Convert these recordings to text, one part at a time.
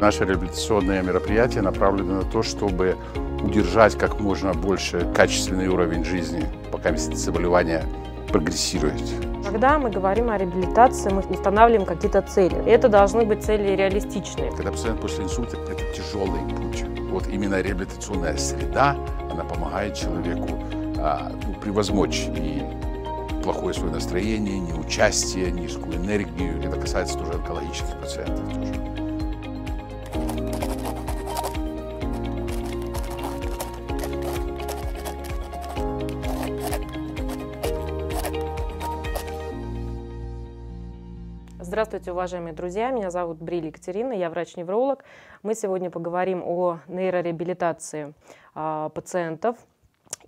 Наши реабилитационные мероприятия направлены на то, чтобы удержать как можно больше качественный уровень жизни, пока заболевание прогрессирует. Когда мы говорим о реабилитации, мы устанавливаем какие-то цели. это должны быть цели реалистичные. Когда пациент после инсульта, это тяжелый путь. Вот именно реабилитационная среда, она помогает человеку а, ну, превозмочь и плохое свое настроение, неучастие, низкую энергию. Это касается тоже онкологических пациентов тоже. Здравствуйте, уважаемые друзья. Меня зовут Брили Екатерина, я врач-невролог. Мы сегодня поговорим о нейрореабилитации э, пациентов.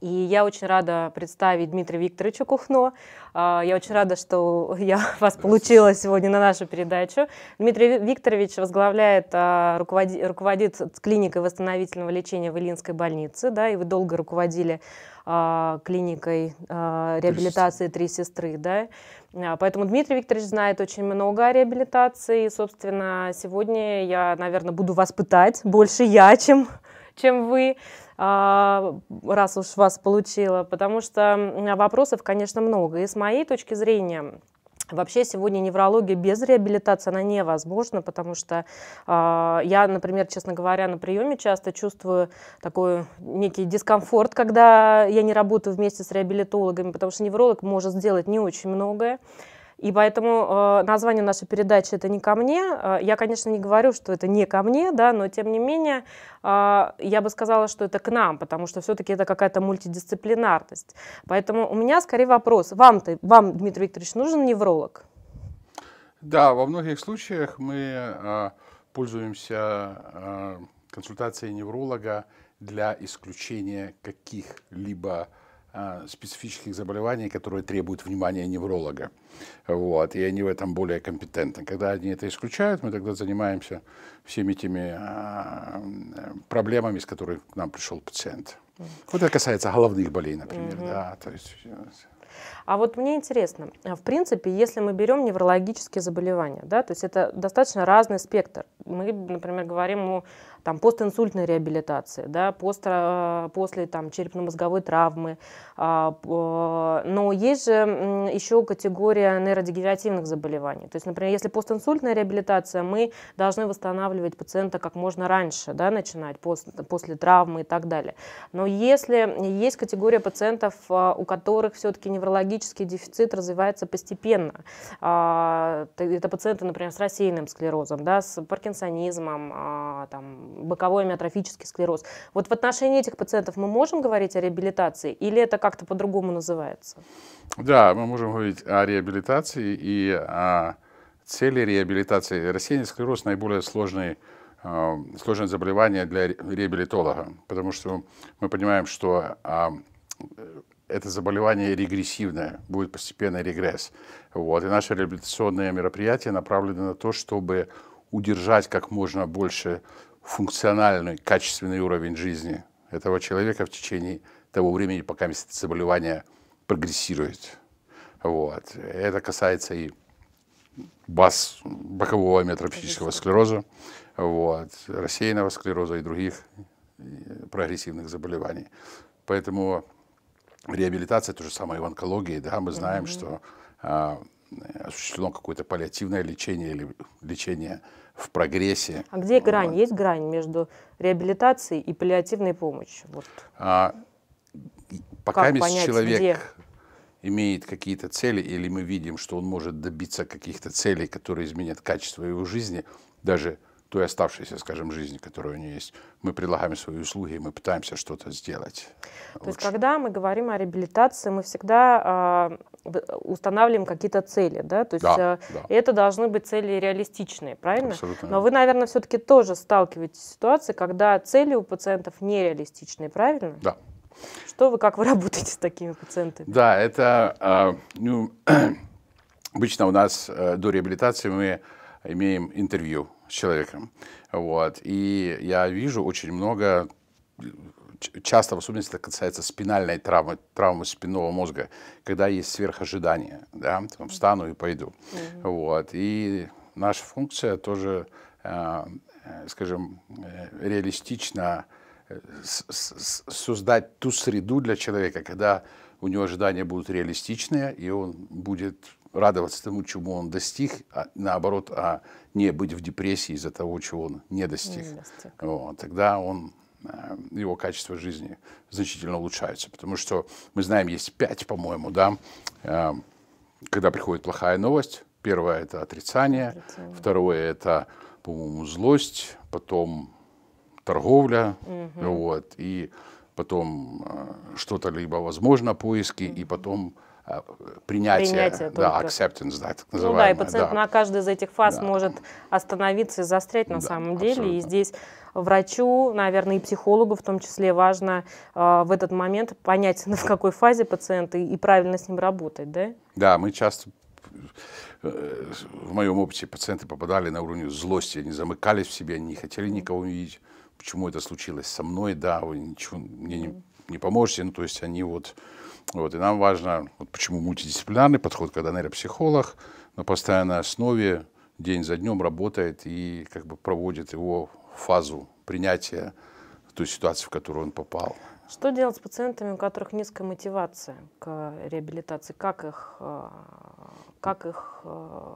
И я очень рада представить Дмитрия Викторовича Кухно. А, я очень рада, что я вас получила сегодня на нашу передачу. Дмитрий Викторович возглавляет, а, руководит, руководит клиникой восстановительного лечения в Ильинской больнице, да, и вы долго руководили а, клиникой а, реабилитации «Три сестры». Да? А, поэтому Дмитрий Викторович знает очень много о реабилитации. И, собственно, сегодня я, наверное, буду вас пытать больше я, чем, чем вы раз уж вас получила, потому что вопросов, конечно, много. И с моей точки зрения, Вообще сегодня неврология без реабилитации, она невозможна, потому что э, я, например, честно говоря, на приеме часто чувствую такой некий дискомфорт, когда я не работаю вместе с реабилитологами, потому что невролог может сделать не очень многое. И поэтому э, название нашей передачи это не ко мне. Э, я, конечно, не говорю, что это не ко мне, да, но тем не менее э, я бы сказала, что это к нам, потому что все-таки это какая-то мультидисциплинарность. Поэтому у меня скорее вопрос: вам-то, вам, Дмитрий Викторович, нужен невролог? Да, во многих случаях мы э, пользуемся э, консультацией невролога для исключения каких-либо а, специфических заболеваний, которые требуют внимания невролога. Вот, и они в этом более компетентны. Когда они это исключают, мы тогда занимаемся всеми теми а, проблемами, с которыми к нам пришел пациент. Вот это касается головных болей, например. Угу. Да, то есть... Э, а вот мне интересно, в принципе, если мы берем неврологические заболевания, да, то есть это достаточно разный спектр, мы, например, говорим о там, постинсультной реабилитации, да, пост, э, после там, черепно-мозговой травмы. А, э, но есть же еще категория нейродегенеративных заболеваний. То есть, например, если постинсультная реабилитация, мы должны восстанавливать пациента как можно раньше, да, начинать пост, после травмы и так далее. Но если есть категория пациентов, э, у которых все-таки неврологический дефицит развивается постепенно, а, это пациенты, например, с рассеянным склерозом, да, с паркинсонизмом, паркинсонизмом, а, там, боковой амиотрофический склероз. Вот в отношении этих пациентов мы можем говорить о реабилитации или это как-то по-другому называется? Да, мы можем говорить о реабилитации и о цели реабилитации. Рассеянный склероз наиболее сложный а, сложное заболевание для реабилитолога, потому что мы понимаем, что а, это заболевание регрессивное, будет постепенный регресс. Вот. И наши реабилитационные мероприятия направлены на то, чтобы удержать как можно больше функциональный, качественный уровень жизни этого человека в течение того времени, пока заболевание прогрессирует. Вот. Это касается и баз бокового метрофизического склероза, вот, рассеянного склероза и других э, прогрессивных заболеваний. Поэтому реабилитация, то же самое и в онкологии, да, мы знаем, mm-hmm. что а, э, осуществлено какое-то паллиативное лечение или лечение в прогрессе. А где грань? Вот. Есть грань между реабилитацией и паллиативной помощью? Вот. А, пока понять, человек где? имеет какие-то цели, или мы видим, что он может добиться каких-то целей, которые изменят качество его жизни, даже той оставшейся, скажем, жизни, которая у нее есть. Мы предлагаем свои услуги, мы пытаемся что-то сделать. То лучше. есть, когда мы говорим о реабилитации, мы всегда э, устанавливаем какие-то цели, да? То есть, да, э, да. это должны быть цели реалистичные, правильно? Абсолютно. Но вы, наверное, все-таки тоже сталкиваетесь с ситуацией, когда цели у пациентов нереалистичные, правильно? Да. Что вы, как вы работаете с такими пациентами? Да, это э, ну, обычно у нас э, до реабилитации мы имеем интервью с человеком. Вот. И я вижу очень много часто, в особенности, это касается спинальной травмы, травмы спинного мозга, когда есть сверхожидание, да, там встану и пойду. mm Вот. И наша функция тоже, э, э, скажем, э, реалистично создать ту среду для человека, когда у него ожидания будут реалистичные, и он будет радоваться тому, чему он достиг, а наоборот, а не быть в депрессии из-за того, чего он не достиг. Не достиг. Вот, тогда он э, его качество жизни значительно улучшается. Потому что мы знаем, есть пять, по-моему, да, э, когда приходит плохая новость. Первое – это отрицание, отрицание. второе – это, по-моему, злость, потом торговля, угу. вот, и потом э, что-то либо возможно поиски, угу. и потом Э, принятие, принятие да, acceptance, да, так называемое. Ну да, и пациент да. на каждой из этих фаз да. может остановиться и застрять на да, самом деле. Абсолютно. И здесь врачу, наверное, и психологу в том числе важно э, в этот момент понять, в какой фазе пациент и, и правильно с ним работать, да? Да, мы часто э, в моем опыте пациенты попадали на уровень злости, они замыкались в себе, они не хотели никого видеть. Почему это случилось со мной, да, вы ничего мне не, не поможете, ну то есть они вот вот, и нам важно, вот почему мультидисциплинарный подход, когда нейропсихолог на постоянной основе день за днем работает и как бы проводит его фазу принятия той ситуации, в которую он попал. Что делать с пациентами, у которых низкая мотивация к реабилитации? Как их, э, как их э,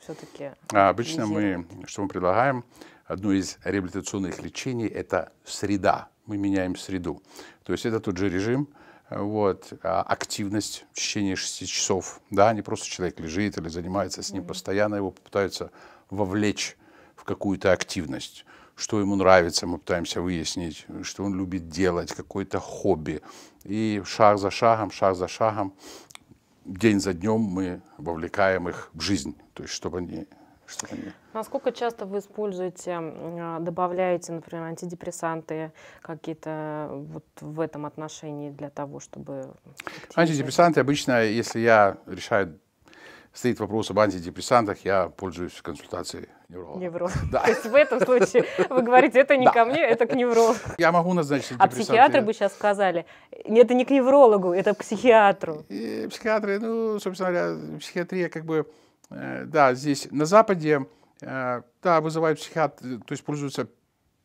все-таки? А обычно мы, что мы предлагаем, одно из реабилитационных лечений – это среда. Мы меняем среду. То есть это тот же режим, вот, а, активность в течение 6 часов, да, не просто человек лежит или занимается с ним, mm -hmm. постоянно его пытаются вовлечь в какую-то активность, что ему нравится, мы пытаемся выяснить, что он любит делать, какое-то хобби, и шаг за шагом, шаг за шагом, день за днем мы вовлекаем их в жизнь, то есть чтобы они что-то нет. Насколько часто вы используете, а, добавляете, например, антидепрессанты какие-то э, вот в этом отношении для того, чтобы... Антидепрессанты обычно, если я решаю стоит вопрос об антидепрессантах, я пользуюсь консультацией невролога. Невролог. Да. То есть в этом случае вы говорите, это не да. ко мне, это к неврологу. Я могу назначить А психиатры бы сейчас сказали, это не к неврологу, это к психиатру. И психиатры, ну, собственно говоря, психиатрия как бы Э, да, здесь на Западе, э, да, вызывают психиат, то есть пользуются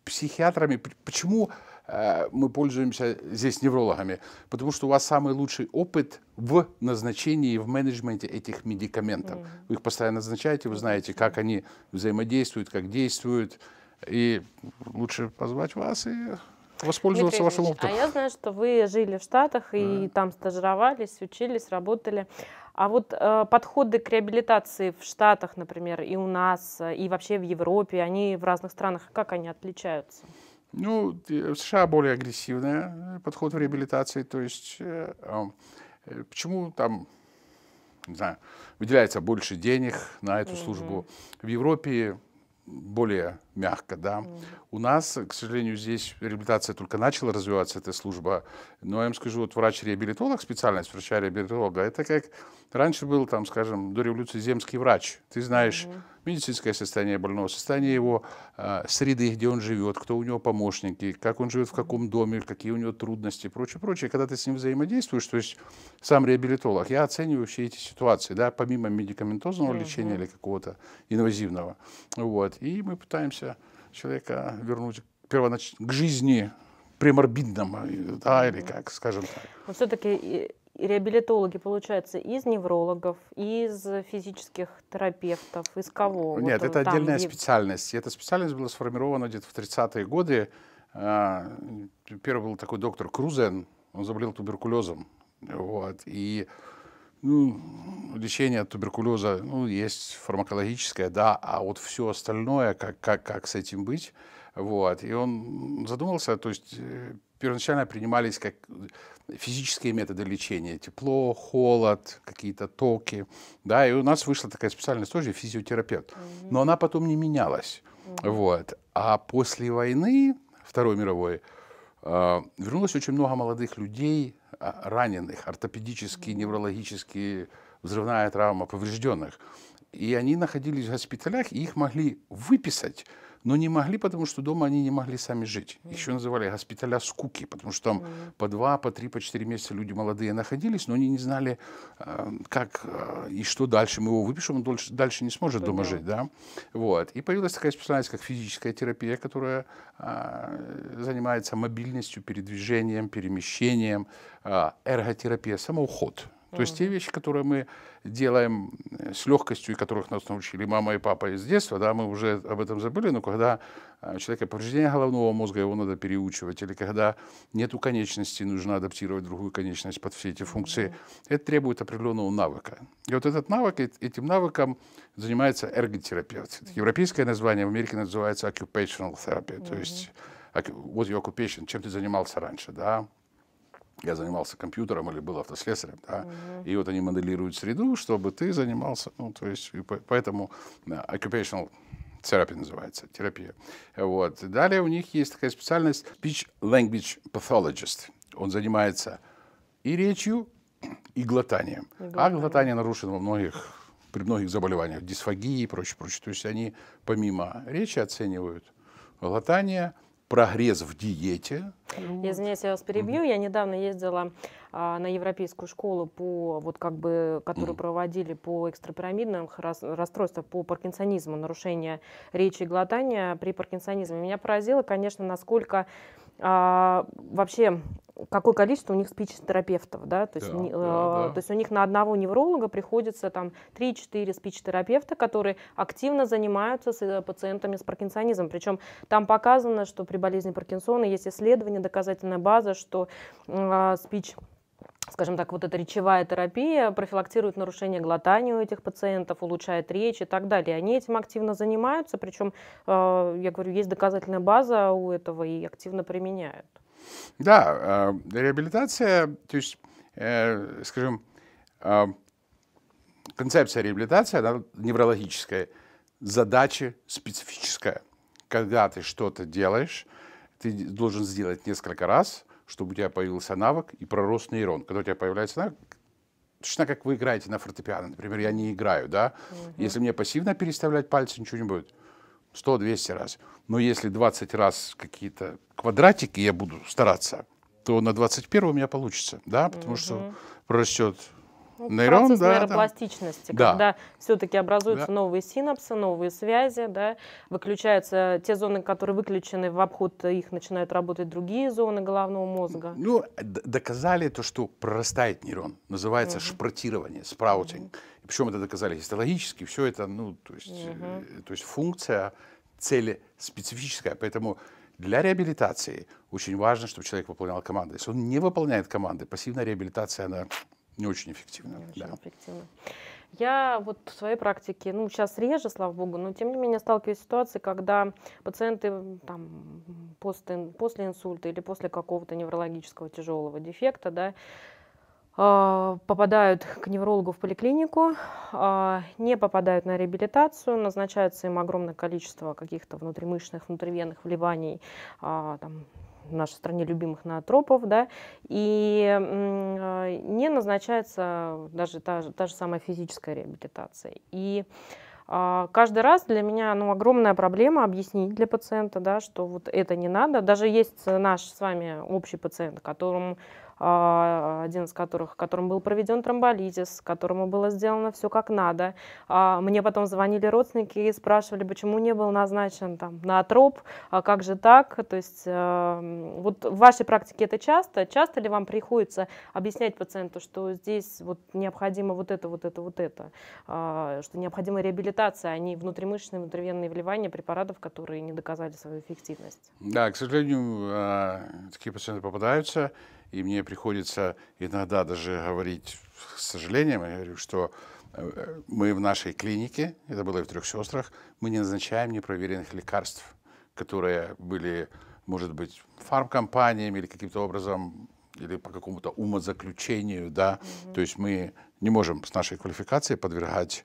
психиатрами. Почему э, мы пользуемся здесь неврологами? Потому что у вас самый лучший опыт в назначении, в менеджменте этих медикаментов. Вы их постоянно назначаете, вы знаете, как они взаимодействуют, как действуют. И лучше позвать вас и воспользоваться Дмитрий вашим а опытом. А я знаю, что вы жили в Штатах и да. там стажировались, учились, работали. А вот э, подходы к реабилитации в Штатах, например, и у нас, э, и вообще в Европе, они в разных странах, как они отличаются? Ну, в США более агрессивный подход в реабилитации, то есть э, эм, э, почему там, не знаю, выделяется больше денег на эту mm-hmm. службу. В Европе более мягко, да. Mm. У нас, к сожалению, здесь реабилитация только начала развиваться, эта служба. Но я вам скажу, вот врач-реабилитолог, специальность врача-реабилитолога, это как раньше был, там, скажем, до революции земский врач. Ты знаешь... mm медицинское состояние больного, состояние его э, среды, где он живет, кто у него помощники, как он живет, в каком доме, какие у него трудности прочее, прочее. Когда ты с ним взаимодействуешь, то есть сам реабилитолог, я оцениваю все эти ситуации, да, помимо медикаментозного угу. лечения или какого-то инвазивного. Вот. И мы пытаемся человека вернуть первонач... к жизни преморбидному, э, да, или как, скажем так. Но все-таки реабилитологи, получается, из неврологов, из физических терапевтов, из кого? Нет, вот это там отдельная и... специальность. Эта специальность была сформирована где-то в 30-е годы. А, первый был такой доктор Крузен, он заболел туберкулезом. Вот. И ну, лечение от туберкулеза ну, есть фармакологическое, да, а вот все остальное, как, как, как с этим быть, вот. И он задумался, то есть э, первоначально принимались как э, физические методы лечения, тепло, холод, какие-то токи, да, и у нас вышла такая специальность тоже физиотерапевт, mm-hmm. но она потом не менялась, mm-hmm. вот, а после войны Второй мировой э, вернулось очень много молодых людей а, раненых, ортопедические, mm-hmm. неврологические, взрывная травма поврежденных, и они находились в госпиталях и их могли выписать но не могли, потому что дома они не могли сами жить. Mm-hmm. Еще называли госпиталя скуки, потому что там mm-hmm. по два, по три, по четыре месяца люди молодые находились, но они не знали, э, как э, и что дальше. Мы его выпишем, он дольше, дальше не сможет Понятно. дома жить. Да? Вот. И появилась такая специальность, как физическая терапия, которая э, занимается мобильностью, передвижением, перемещением, эрготерапия, самоуход. То есть те вещи, которые мы делаем э, с легкостью, и которых нас научили мама и папа из детства, да, мы уже об этом забыли, но когда э, у человека повреждение головного мозга, его надо переучивать, или когда нету конечности, нужно адаптировать другую конечность под все эти функции, это требует определенного навыка. И вот этот навык, этим навыком занимается эрготерапевт. Это европейское название в Америке называется occupational therapy, то есть вот your occupation, чем ты занимался раньше, да, я занимался компьютером или был автослесарем, да, Mm -hmm. и вот они моделируют среду, чтобы ты занимался, ну, то есть, и поэтому э, occupational therapy называется, терапия. Вот. Далее у них есть такая специальность speech language pathologist. Он занимается и речью, и глотанием. И а глотанием. А глотание нарушено во многих, при многих заболеваниях, дисфагии и прочее, прочее. То есть они помимо речи оценивают глотание, прогресс в диете. Извиняюсь, я вас перебью. mm Я недавно ездила а, на европейскую школу по вот как бы, которую mm проводили по экстрапирамидным рас, расстройствам, по паркинсонизму, нарушение речи и глотания при паркинсонизме. Меня поразило, конечно, насколько а, вообще какое количество у них спич-терапевтов, да, то есть, да, не, да, а, да. то есть у них на одного невролога приходится там 3-4 спич-терапевта, которые активно занимаются с э, пациентами с паркинсонизмом. Причем там показано, что при болезни Паркинсона есть исследование, доказательная база, что э, спич скажем так, вот эта речевая терапия профилактирует нарушение глотания у этих пациентов, улучшает речь и так далее. Они этим активно занимаются, причем, а, я говорю, есть доказательная база у этого и активно применяют. Да, э, реабилитация, то есть, э, скажем, э, концепция реабилитации, она неврологическая, задача специфическая. Когда ты что-то делаешь, ты должен сделать несколько раз, чтобы у тебя появился навык и пророс нейрон. Когда у тебя появляется навык, точно как вы играете на фортепиано, например, я не играю, да? Угу. Если мне пассивно переставлять пальцы, ничего не будет. 100-200 раз. Но если 20 раз какие-то квадратики я буду стараться, то на 21 у меня получится, да, потому угу. что прорастет Нейрон, процесс да, нейропластичности, да. когда все-таки образуются да. новые синапсы, новые связи, да, выключаются те зоны, которые выключены в обход, их начинают работать другие зоны головного мозга. Ну, доказали то, что прорастает нейрон. Называется угу. шпротирование, спраутинг. Угу. И причем это доказали гистологически, все это, ну, то есть, угу. то есть функция цели специфическая, поэтому для реабилитации очень важно, чтобы человек выполнял команды. Если он не выполняет команды, пассивная реабилитация, она не очень эффективно. Не очень да. эффективно. Я вот в своей практике, ну, сейчас реже, слава богу, но тем не менее сталкиваюсь с ситуацией, когда пациенты там, после, после инсульта или после какого-то неврологического тяжелого дефекта, да, а, попадают к неврологу в поликлинику, а, не попадают на реабилитацию, назначается им огромное количество каких-то внутримышечных, внутривенных вливаний, а, там, в нашей стране любимых натропов, да, и э, не назначается даже та, та же самая физическая реабилитация. И а, Каждый раз для меня ну, огромная проблема объяснить для пациента, да, что вот это не надо. Даже есть наш с вами общий пациент, которому а, один из которых, которому был проведен тромболитис, которому было сделано все как надо. А, мне потом звонили родственники и спрашивали, почему не был назначен там на троп, а как же так? То есть эм, вот в вашей практике это часто? Часто ли вам приходится объяснять пациенту, что здесь вот необходимо вот это, вот это, вот это, а, что необходима реабилитация, а не внутримышечные, внутривенные вливания препаратов, которые не доказали свою эффективность? Да, к сожалению, такие пациенты попадаются и мне приходится иногда даже говорить с сожалением, я говорю, что э, мы в нашей клинике, это было и в «Трех сестрах», мы не назначаем непроверенных лекарств, которые были, может быть, фармкомпаниями или каким-то образом, или по какому-то умозаключению, да, mm-hmm. то есть мы не можем с нашей квалификацией подвергать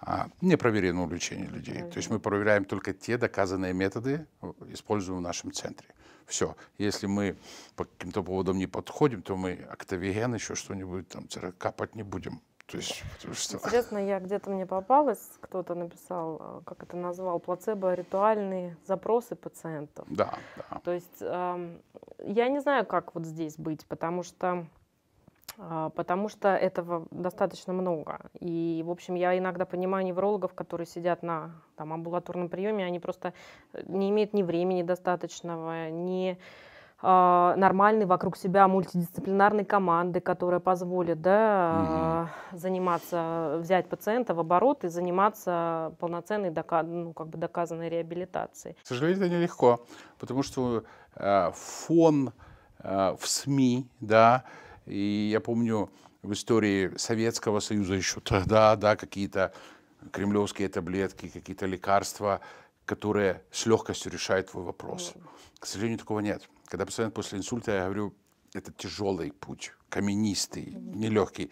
а, непроверенному лечению людей. То есть мы проверяем только те доказанные методы, используемые в нашем центре. Все. Если мы по каким-то поводам не подходим, то мы октавиген еще что-нибудь там капать не будем. То есть, что... Интересно, я где-то мне попалась, кто-то написал, а, как это назвал, плацебо-ритуальные запросы пациентов. Да, да. То есть э, я не знаю, как вот здесь быть, потому что а, потому что этого достаточно много. И, в общем, я иногда понимаю неврологов, которые сидят на там, амбулаторном приеме, они просто э, не имеют ни времени достаточного, ни а, нормальной вокруг себя мультидисциплинарной команды, которая позволит да, mm заниматься, взять пациента в оборот и заниматься полноценной дока- ну, как бы доказанной реабилитацией. К сожалению, это нелегко, потому что э, фон э, в СМИ, да, э, и я помню в истории Советского Союза еще тогда, да, какие-то кремлевские таблетки, какие-то лекарства, которые с легкостью решают твой вопрос. К сожалению, такого нет. Когда пациент после инсульта, я говорю, это тяжелый путь, каменистый, mm. нелегкий,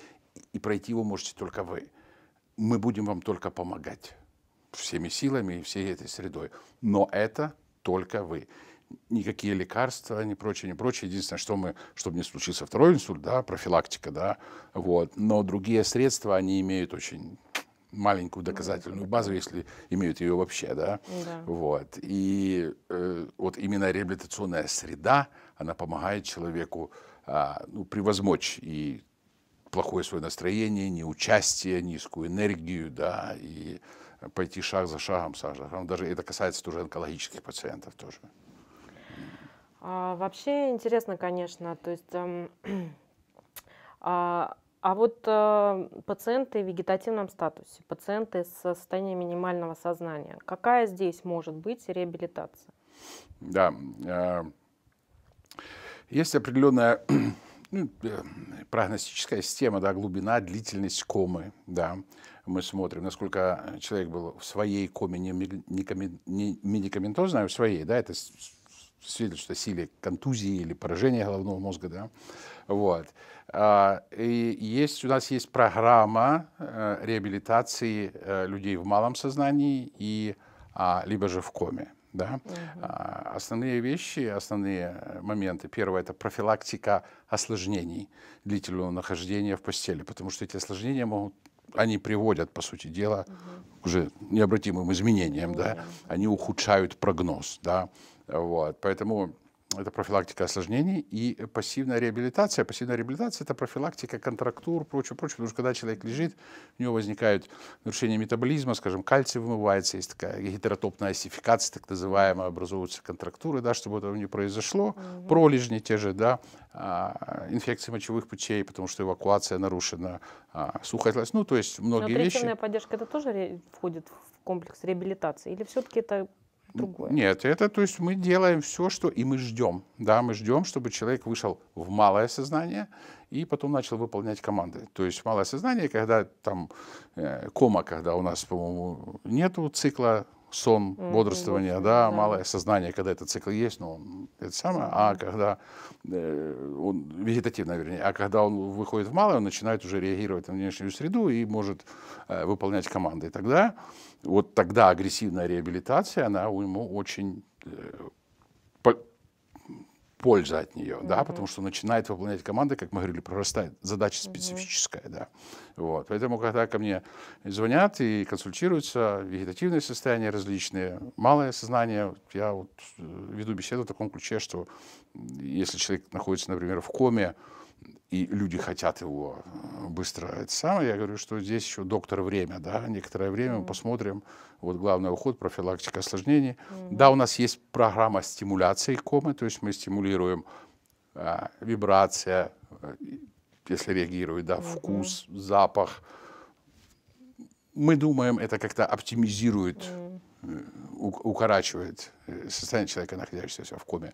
и пройти его можете только вы. Мы будем вам только помогать всеми силами и всей этой средой. Но это только вы никакие лекарства, ни прочее, ни прочее. Единственное, что мы, чтобы не случился второй инсульт, да, профилактика, да, вот. Но другие средства, они имеют очень маленькую доказательную базу, если имеют ее вообще, да, да. вот. И э, вот именно реабилитационная среда, она помогает человеку э, ну, превозмочь и плохое свое настроение, неучастие, низкую энергию, да, и пойти шаг за шагом, шаг за шагом. Даже это касается тоже онкологических пациентов тоже. А, вообще интересно, конечно, то есть... Э, а, а вот э, пациенты в вегетативном статусе, пациенты с состоянием минимального сознания, какая здесь может быть реабилитация? Да, э, есть определенная ну, э, прогностическая система, да, глубина, длительность комы, да, мы смотрим, насколько человек был в своей коме, не, медикаментозной, а в своей, да, это свидетельствует о силе контузии или поражения головного мозга, да, вот. А, и есть, у нас есть программа э, реабилитации э, людей в малом сознании и а, либо же в коме. Да? Угу. основные вещи, основные э, моменты. Первое – это профилактика осложнений длительного нахождения в постели, потому что эти осложнения могут они приводят, по сути дела, угу. уже необратимым изменениям, угу. да, они ухудшают прогноз, да, вот. Поэтому это профилактика осложнений и пассивная реабилитация. Пассивная реабилитация – это профилактика контрактур, прочее, прочее. Потому что когда человек лежит, у него возникают нарушения метаболизма, скажем, кальций вымывается, есть такая гетеротопная осификация, так называемая, образуются контрактуры, да, чтобы этого не произошло. Mm-hmm. Пролежни те же, да, а, инфекции мочевых путей, потому что эвакуация нарушена, а, сухость, ну, то есть многие Но вещи. поддержка – это тоже входит в комплекс реабилитации? Или все-таки это другое. Нет, это то есть мы делаем все, что и мы ждем. Да, мы ждем, чтобы человек вышел в малое сознание и потом начал выполнять команды. То есть малое сознание, когда там э, кома, когда у нас, по-моему, нету цикла сон, бодрствование, mm-hmm. да, да, малое сознание, когда этот цикл есть, но он, это самое, mm-hmm. а когда э, он вегетативно, вернее, а когда он выходит в малое, он начинает уже реагировать на внешнюю среду и может э, выполнять команды. И тогда вот тогда агрессивная реабилитация, она ему очень э, польза от нее, mm-hmm. да, потому что начинает выполнять команды, как мы говорили, прорастает. Задача специфическая, mm-hmm. да. Вот. Поэтому, когда ко мне звонят и консультируются, вегетативные состояния различные, малое сознание, я вот э, веду беседу в таком ключе, что если человек находится, например, в коме, и люди хотят его э, быстро это самое. Я говорю, что здесь еще доктор время, да, некоторое время mm-hmm. посмотрим. Вот главный уход, профилактика осложнений. Mm-hmm. Да, у нас есть программа стимуляции комы, то есть мы стимулируем а, э, вибрация, если реагирует, да, mm-hmm. вкус, запах. Мы думаем, это как-то оптимизирует, mm-hmm. укорачивает э, состояние человека, находящегося в коме.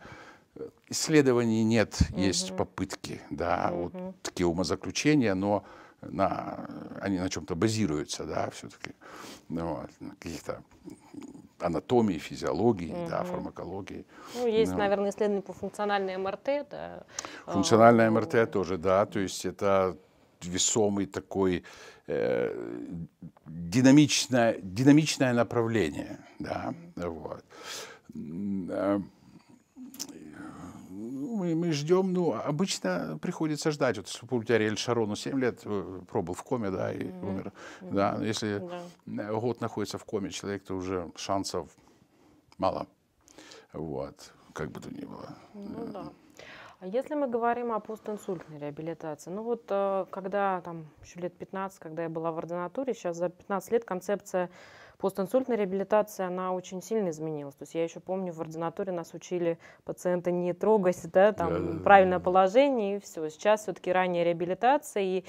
Исследований нет, угу. есть попытки, да, угу. вот такие умозаключения, но на, они на чем-то базируются, да, все-таки, ну, каких-то анатомии, физиологии, угу. да, фармакологии. Ну, есть, ну, наверное, исследования по функциональной МРТ, да. А, Функциональная ну. МРТ тоже, да, то есть это весомый такой э, динамичное, динамичное направление, да, вот. А, мы, мы ждем, ну, обычно приходится ждать. Вот если у тебя Риэль Шарону 7 лет э, пробыл в коме, да, и mm-hmm. умер. Mm-hmm. Да, если yeah. Э, год находится в коме человек, то уже шансов мало. Вот, как бы то ни было. Ну да. Э, да. А если мы говорим о постинсультной реабилитации, ну вот когда там еще лет 15, когда я была в ординатуре, сейчас за 15 лет концепция Постинсультная реабилитация, она очень сильно изменилась. То есть я еще помню, в ординатуре нас учили пациента не трогать, да, там правильное положение и все. Сейчас все-таки ранняя реабилитация и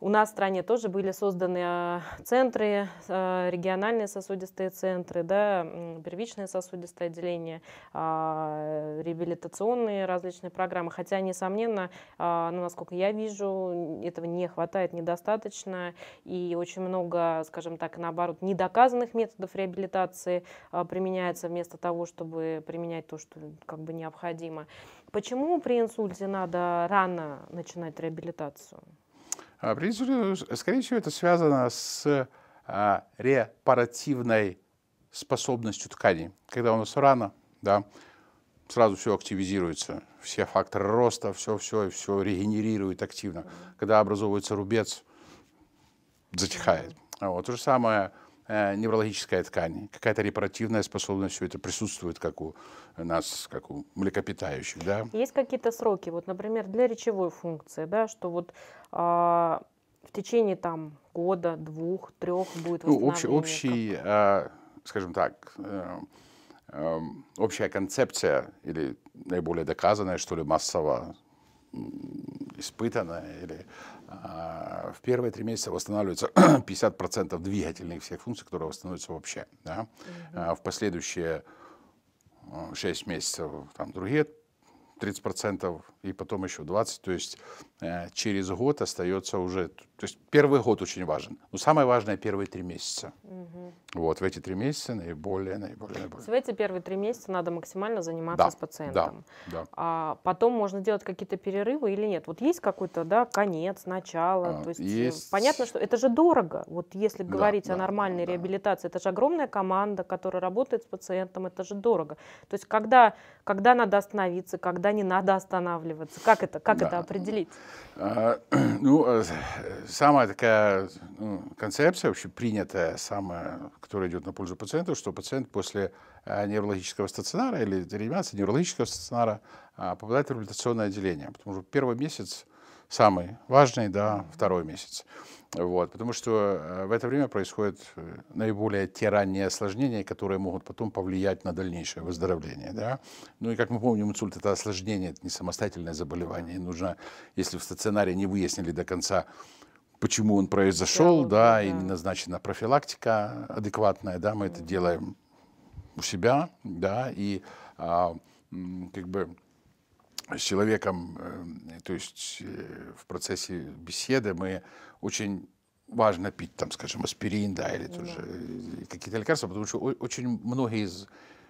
у нас в стране тоже были созданы э, центры, э, региональные сосудистые центры, да, первичное сосудистое отделение, а, реабилитационные различные программы. Хотя, несомненно, а, ну, насколько я вижу, этого не хватает, недостаточно. И очень много, скажем так, наоборот, недоказанных методов реабилитации а, применяется вместо того, чтобы применять то, что как бы необходимо. Почему при инсульте надо рано начинать реабилитацию? А, ну, скорее всего, это связано с а, репаративной способностью тканей. Когда у нас рана, да, сразу все активизируется, все факторы роста, все-все, и все регенерирует активно. Когда образовывается рубец, затихает. Вот. То же самое Э, неврологическая ткань, какая-то репаративная способность, все это присутствует как у нас, как у млекопитающих. Да? Есть какие-то сроки, вот, например, для речевой функции, да, что вот а, в течение там, года, двух, трех будет ну, общий, общий а, скажем так, а, а, общая концепция или наиболее доказанная, что ли, массово испытанная или а, в первые три месяца восстанавливается 50% двигательных всех функций, которые восстановятся вообще. Да? Mm-hmm. В последующие 6 а, месяцев там другие 30% и потом еще 20%. То есть Э, через год остается уже... То есть первый год очень важен. Но самое важное первые три месяца. Угу. Вот, в эти три месяца наиболее, наиболее, наиболее. в эти первые три месяца надо максимально заниматься да, с пациентом. Да, да. А потом можно делать какие-то перерывы или нет? Вот есть какой-то, да, конец, начало? А, то есть есть... понятно, что это же дорого. Вот если говорить да, о нормальной да, реабилитации, это же огромная команда, которая работает с пациентом, это же дорого. То есть когда, когда надо остановиться, когда не надо останавливаться? Как это, как да. это определить? А, ну, э, самая такая ну, концепция, вообще принятая, самая, которая идет на пользу пациенту, что пациент после э, неврологического стационара или реанимации неврологического стационара попадает в реабилитационное отделение. Потому что первый месяц самый важный, да, второй месяц. Вот, потому что э, в это время происходят э, наиболее те ранние осложнения, которые могут потом повлиять на дальнейшее выздоровление. Да? Ну и как мы помним, инсульт это осложнение, это не самостоятельное заболевание. нужно, если в стационаре не выяснили до конца, почему он произошел, да, да, да. и не назначена профилактика адекватная, да, мы это делаем у себя, да, и а, как бы с человеком э, то есть э, в процессе беседы мы очень важно пить, там, скажем, аспирин, да, или ну тоже да. Э, какие-то лекарства, потому что очень многие из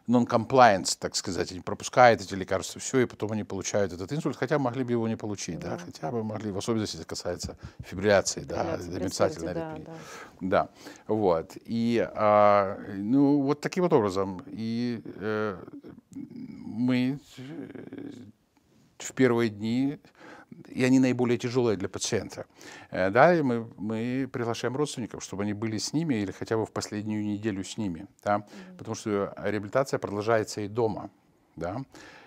non-compliance, так сказать, они пропускают эти лекарства, все, и потом они получают этот инсульт, хотя могли бы его не получить, да, да хотя бы могли, в особенности это касается фибрилляции, да, домицательной да, да. да, вот, и, а, ну, вот таким вот образом, и э, мы в первые дни, и они наиболее тяжелые для пациента. Э, да, и мы, мы приглашаем родственников, чтобы они были с ними или хотя бы в последнюю неделю с ними, да, mm-hmm. потому что реабилитация продолжается и дома, да,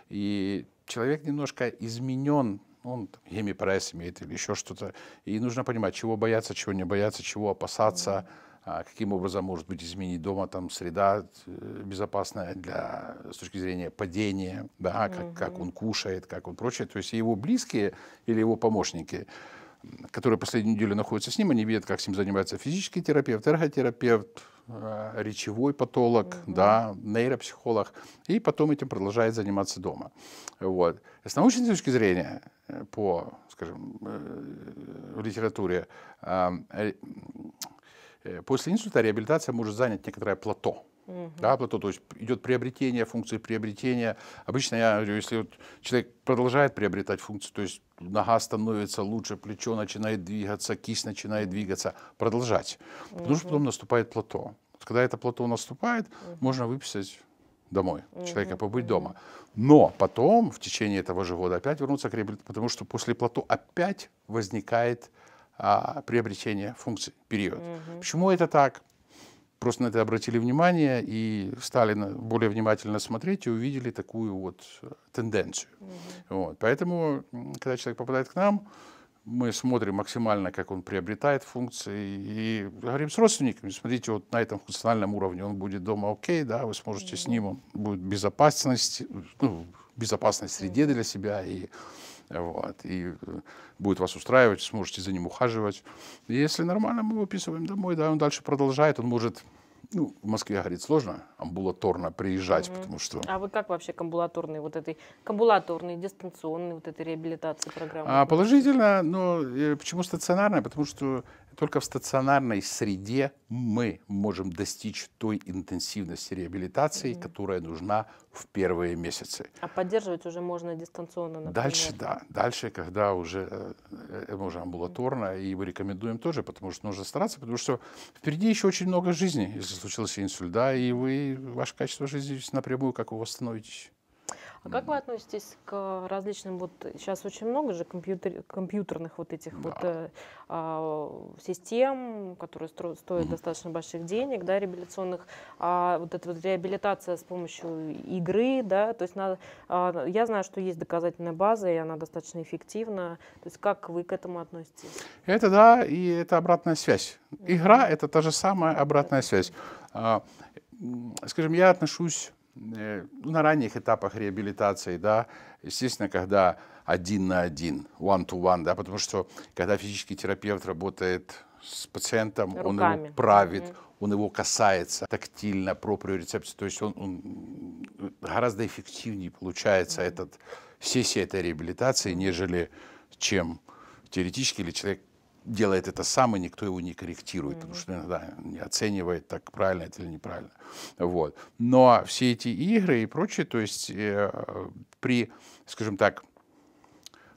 и человек немножко изменен, он там, гемипресс имеет или еще что-то, и нужно понимать, чего бояться, чего не бояться, чего опасаться, mm-hmm а каким образом может быть изменить дома там среда э, безопасная для с точки зрения падения, да, как, угу. как он кушает, как он прочее. То есть его близкие или его помощники, которые последнюю неделю находятся с ним, они видят, как с ним занимается физический терапевт, эрготерапевт, э, речевой патолог, угу. да, нейропсихолог, и потом этим продолжает заниматься дома. Вот. С научной точки зрения, э, по, скажем, в литературе, Э, после инсульта реабилитация может занять некоторое плато. Угу. Да, плато, то есть идет приобретение функции, приобретение. Обычно я говорю, если вот человек продолжает приобретать функцию, то есть нога становится лучше, плечо начинает двигаться, кисть начинает двигаться, продолжать. Угу. Потому что потом наступает плато. Вот когда это плато наступает, угу. можно выписать домой, угу. человека побыть дома. Но потом, в течение этого же года, опять вернуться к реабилитации, потому что после плато опять возникает а, приобретения функций, период. Угу. Почему это так? Просто на это обратили внимание и стали на, более внимательно смотреть и увидели такую вот э, тенденцию. Угу. Вот. Поэтому, когда человек попадает к нам, мы смотрим максимально, как он приобретает функции, и говорим с родственниками, смотрите, вот на этом функциональном уровне он будет дома окей, да, вы сможете mm -hmm. с ним, он будет безопасность, ну, безопасной среде для себя, и вот. И э, будет вас устраивать, сможете за ним ухаживать. если нормально, мы выписываем домой, да, он дальше продолжает, он может ну, в Москве, говорит, сложно амбулаторно приезжать, угу. потому что... А вы как вообще к амбулаторной вот этой, к амбулаторной, дистанционной вот этой реабилитации программы? А, положительно, но э, почему стационарная? Потому что только в стационарной среде мы можем достичь той интенсивности реабилитации, mm которая нужна в первые месяцы. А поддерживать уже можно дистанционно, например? Дальше, да. Дальше, когда уже, э, э, уже амбулаторно, mm и мы рекомендуем тоже, потому что нужно стараться, потому что впереди еще очень много жизни, если случился инсульт, да, и вы, ваше качество жизни напрямую, как вы восстановитесь. А как вы относитесь к э, различным, вот сейчас очень много же компьютер, компьютерных вот этих да. вот э, э, систем, которые стро, стоят mm-hmm. достаточно больших денег, да, реабилитационных, а вот эта вот реабилитация с помощью игры, да, то есть надо, э, я знаю, что есть доказательная база, и она достаточно эффективна, то есть как вы к этому относитесь? Это да, и это обратная связь. Игра mm-hmm. — это та же самая обратная mm-hmm. связь. А, скажем, я отношусь Э, на ранних этапах реабилитации, да, естественно, когда один на один, one-to-one, one, да, потому что когда физический терапевт работает с пациентом, Руками. он его правит, mm-hmm. он его касается тактильно, проприорецепция, то есть он, он э, гораздо эффективнее получается mm-hmm. этот, сессия этой реабилитации, нежели чем теоретически или человек делает это сам, и никто его не корректирует, mm-hmm. потому что иногда не оценивает, так правильно это или неправильно. Вот. Но все эти игры и прочее, то есть э, при, скажем так,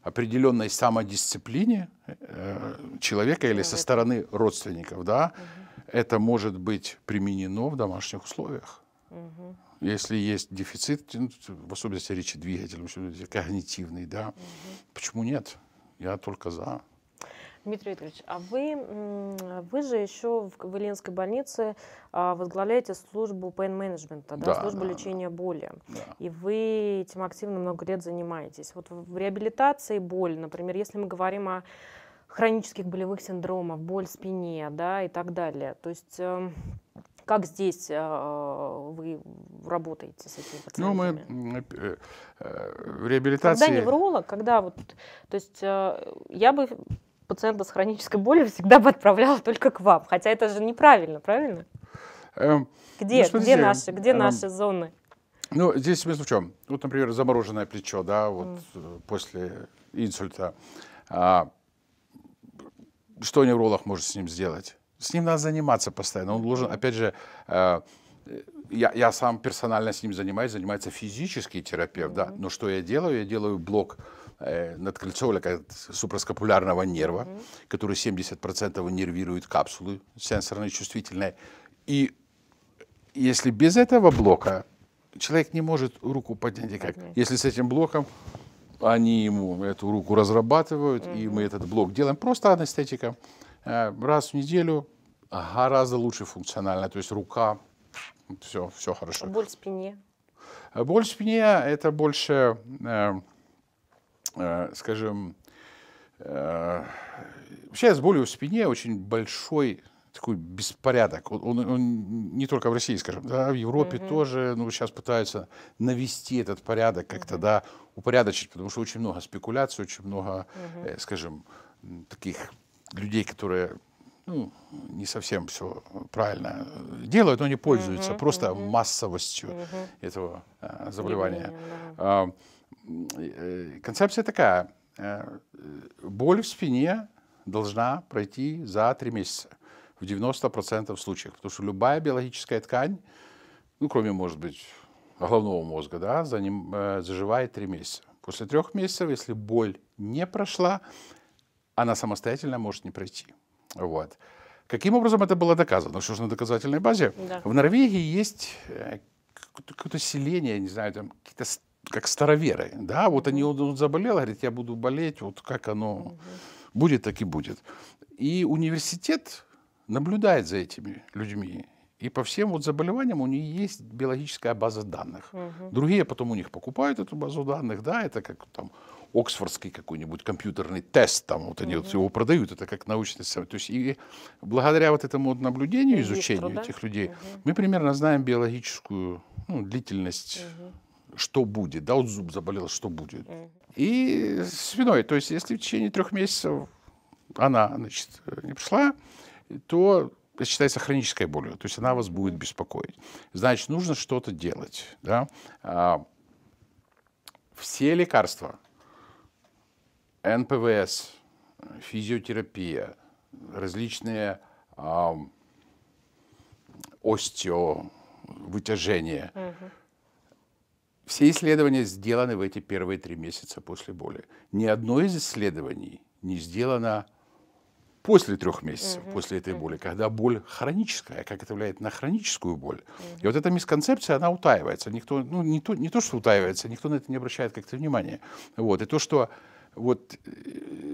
определенной самодисциплине э, человека или со стороны родственников, да, угу. это может быть применено в домашних условиях. Угу. Если есть дефицит, ну, в особенности речи двигателя, когнитивный, да, угу. почему нет? Я только за. Дмитрий Викторович, а вы, вы же еще в Ленской больнице а, возглавляете службу pain management, да, да, службу да, лечения да. боли. Да. И вы этим активно много лет занимаетесь. Вот в реабилитации боль, например, если мы говорим о хронических болевых синдромах, боль в спине да, и так далее, то есть... Эм, как здесь э, вы работаете с этими пациентами? Ну, мы э, э, в реабилитации... Когда невролог, когда вот... То есть я бы пациента с хронической болью всегда бы отправляла только к вам. Хотя это же неправильно, правильно? Эм, где? Ну, где наши, где эм, наши зоны? Ну, здесь смысл в чем? Вот, например, замороженное плечо, да, вот mm. после инсульта. А, что невролог может с ним сделать? С ним надо заниматься постоянно. Он должен, опять же, э, я, я сам персонально с ним занимаюсь, занимается физический терапевт, mm-hmm. да. Но что я делаю? Я делаю блок Э, над надкольцовка супраскапулярного нерва, mm-hmm. который 70% нервирует капсулы сенсорные, чувствительные. И если без этого блока, человек не может руку поднять никак. Mm-hmm. Если с этим блоком, они ему эту руку разрабатывают, mm-hmm. и мы этот блок делаем просто анестетиком. Э, раз в неделю гораздо лучше функционально. То есть рука, все, все хорошо. Боль в спине? Боль в спине – это больше э, Э, скажем, э, вообще сейчас болью в спине очень большой такой беспорядок. Он, он, он не только в России, скажем, да, в Европе mm-hmm. тоже, ну, сейчас пытаются навести этот порядок, как-то, mm-hmm. да, упорядочить, потому что очень много спекуляций, очень много, mm-hmm. э, скажем, таких людей, которые ну, не совсем все правильно делают, но не пользуются mm-hmm. просто mm-hmm. массовостью mm-hmm. этого э, заболевания. Mm-hmm концепция такая. Э, боль в спине должна пройти за три месяца в 90% случаев, потому что любая биологическая ткань, ну, кроме, может быть, головного мозга, да, за ним, э, заживает три месяца. После трех месяцев, если боль не прошла, она самостоятельно может не пройти. Вот. Каким образом это было доказано? Что же на доказательной базе? Да. В Норвегии есть э, какое-то селение, не знаю, там какие-то как староверы, да, вот они, он, он заболел, говорит, я буду болеть, вот как оно будет, так и будет. И университет наблюдает за этими людьми, и по всем вот заболеваниям у них есть биологическая база данных. Угу. Другие потом у них покупают эту базу данных, да, это как там Оксфордский какой-нибудь компьютерный тест, там вот они угу. вот его продают, это как научный совет. То есть и благодаря вот этому вот наблюдению, Регистру, изучению да? этих людей, угу. мы примерно знаем биологическую ну, длительность угу что будет, да, вот зуб заболел, что будет. И с то есть если в течение трех месяцев она, значит, не пришла, то это считается хронической болью, то есть она вас будет беспокоить. Значит, нужно что-то делать, да. А, все лекарства, НПВС, физиотерапия, различные остео, вытяжение, угу. Все исследования сделаны в эти первые три месяца после боли. Ни одно из исследований не сделано после трех месяцев, угу, после этой угу. боли, когда боль хроническая, как это влияет на хроническую боль. Угу. И вот эта мисконцепция, она утаивается. Никто, ну, не то, не то, что утаивается, никто на это не обращает как-то внимания. Вот. И то, что вот э,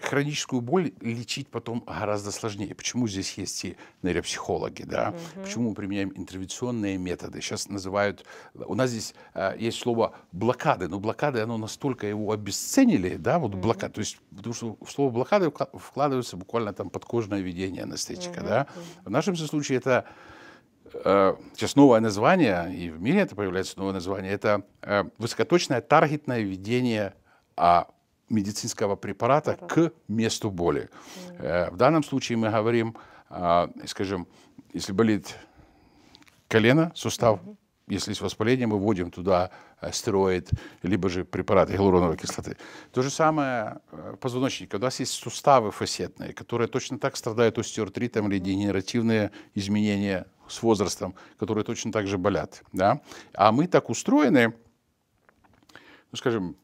хроническую боль лечить потом гораздо сложнее. Почему здесь есть и нейропсихологи, да? Угу. Почему мы применяем интервенционные методы? Сейчас называют... У нас здесь э, есть слово блокады, но блокады, оно настолько его обесценили, да, вот угу. блокад, то есть, потому что в слово блокады вкладывается буквально там подкожное введение анестетика, угу. да? В нашем случае это э, сейчас новое название, и в мире это появляется новое название, это э, высокоточное таргетное введение а, медицинского препарата к месту боли. Э, в данном случае мы говорим, а, скажем, если болит колено, сустав, если есть воспаление, мы вводим туда э, стероид, либо же препараты гиалуроновой кислоты. То же самое э, позвоночник. У нас есть суставы фасетные, которые точно так страдают остеоартритом или дегенеративные изменения с возрастом, которые точно так же болят. Да? А мы так устроены, ну, скажем,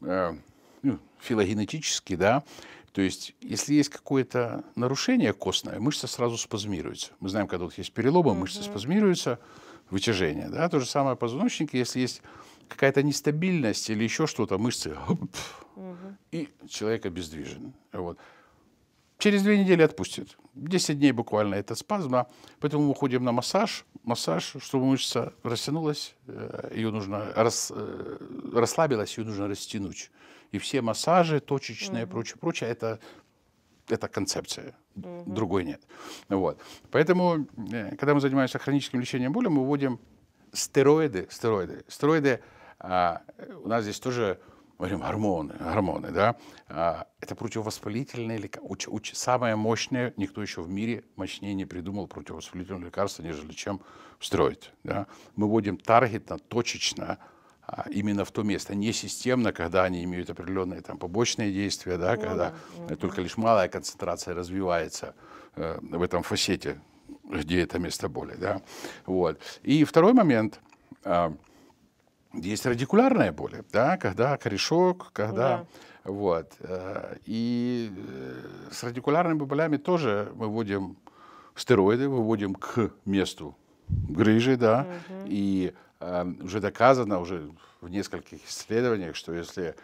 ну, филогенетически, да, то есть, если есть какое-то нарушение костное, мышца сразу спазмируется. Мы знаем, когда вот есть переломы, mm-hmm. мышцы спазмируются, вытяжение. Да? То же самое позвоночник, если есть какая-то нестабильность или еще что-то, мышцы, mm-hmm. и человек обездвижен. Вот. Через две недели отпустит. 10 дней буквально этот спазм. Поэтому мы уходим на массаж. Массаж, чтобы мышца растянулась, э, ее нужно рас, э, расслабилась, ее нужно растянуть. И все массажи точечные, угу. прочее, прочее, это, это концепция. Угу. Другой нет. Вот. Поэтому, э, когда мы занимаемся хроническим лечением боли, мы вводим стероиды. Стероиды, стероиды а, у нас здесь тоже мы говорим гормоны, гормоны, да, а, это противовоспалительные лекарства. Самое мощное, никто еще в мире мощнее не придумал противовоспалительное лекарство, нежели чем встроить. Да. Мы вводим таргетно, точечно, а, именно в то место, не системно, когда они имеют определенные там побочные действия, да, ну когда да. Ну только лишь малая концентрация развивается э, в этом фасете, где это место боли, да, вот. И второй момент, э, есть радикулярное боль, да, когда корешок, когда да. вот. Э, и э, с радикулярными болями тоже мы выводим стероиды, выводим к месту грыжи, да, угу. и э, уже доказано уже в нескольких исследованиях, что если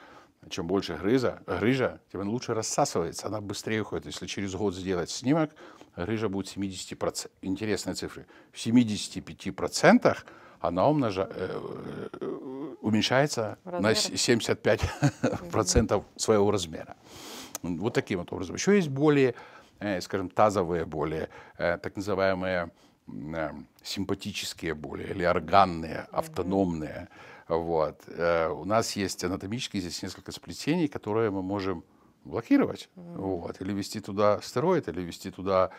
чем больше грыза, грыжа, тем она лучше рассасывается, она быстрее уходит. Если через год сделать снимок, грыжа будет 70%, интересные цифры, в 75% она умножа, э, э, уменьшается Размер. на 75% процентов своего размера. Вот таким вот образом. Еще есть более, э, скажем, тазовые боли, так называемые симпатические боли или органные, автономные. Вот. У нас есть анатомические здесь несколько сплетений, которые мы можем блокировать. Вот. Или ввести туда стероид, или ввести туда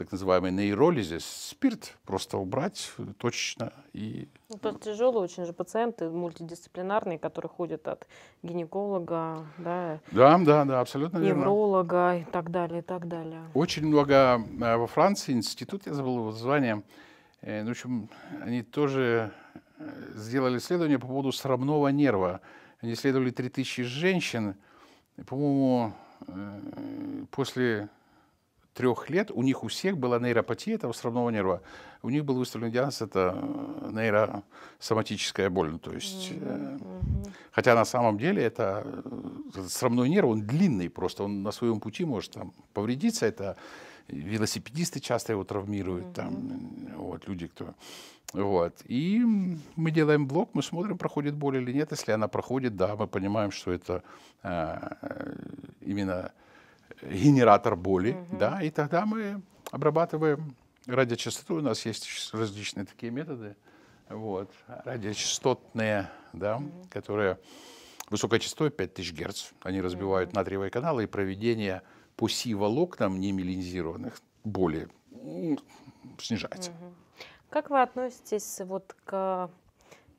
так называемый нейролизис, спирт просто убрать э, точечно. И... Ну, тяжелые очень же пациенты мультидисциплинарные, которые ходят от гинеколога, да, да, да, да абсолютно невролога верно. и так далее, и так далее. Очень много э, во Франции институт, я забыл его название, э, ну, в общем, они тоже сделали исследование по поводу срамного нерва. Они исследовали 3000 женщин, по-моему, после трех лет у них у всех была нейропатия, этого островного нерва. У них был выставлен диагноз, это э, нейросоматическая боль. Ну, то есть, mm-hmm. хотя на самом деле это островной э, нерв, он длинный просто, он на своем пути может там, повредиться. Это велосипедисты часто его травмируют, mm-hmm. там, вот, люди, кто... Вот. И мы делаем блок, мы смотрим, проходит боль или нет. Если она проходит, да, мы понимаем, что это э, именно генератор боли, угу. да, и тогда мы обрабатываем радиочастоту, у нас есть различные такие методы, вот, радиочастотные, да, угу. которые высокой частотой 5000 Гц, они разбивают угу. натриевые каналы и проведение пуси волокнам немилинизированных боли снижается. Угу. Как вы относитесь вот к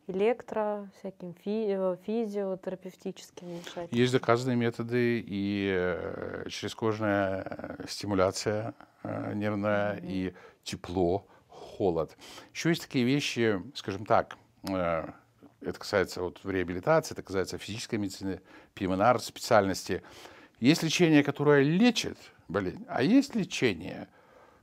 электро, всяким фи э, физиотерапевтическим вмешательством. Есть доказанные методы, и через э, чрезкожная стимуляция э, нервная, mm-hmm. и тепло, холод. Еще есть такие вещи, скажем так, это касается вот реабилитации, это касается физической медицины, пимонар специальности. Есть лечение, которое лечит болезнь, а есть лечение –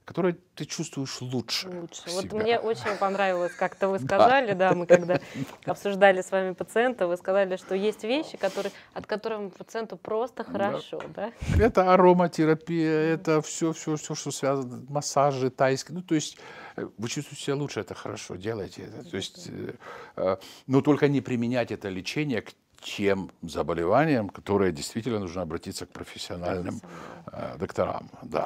которые ты чувствуешь лучше. Лучше. Всегда. Вот мне очень понравилось, как-то вы сказали, да, мы когда обсуждали с вами пациента, вы сказали, что есть вещи, которые, от которых пациенту просто хорошо, да? да? Это ароматерапия, это все, все, все, что связано, массажи тайские, ну то есть э, вы чувствуете себя лучше, это хорошо, делайте это. То есть, э, э, но только не применять это лечение к чем заболеваниям, которые действительно нужно обратиться к профессиональным э, докторам. Да.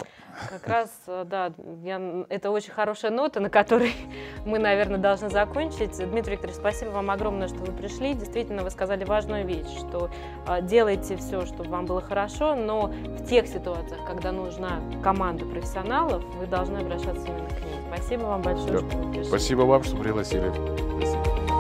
Как раз, э, да, я, это очень хорошая нота, на которой мы, наверное, должны закончить. Дмитрий Викторович, спасибо вам огромное, что вы пришли. Действительно, вы сказали важную вещь, что э, делайте все, чтобы вам было хорошо, но в тех ситуациях, когда нужна команда профессионалов, вы должны обращаться именно к ним. Спасибо вам большое, да. что вы пришли. Спасибо вам, что пригласили. Спасибо.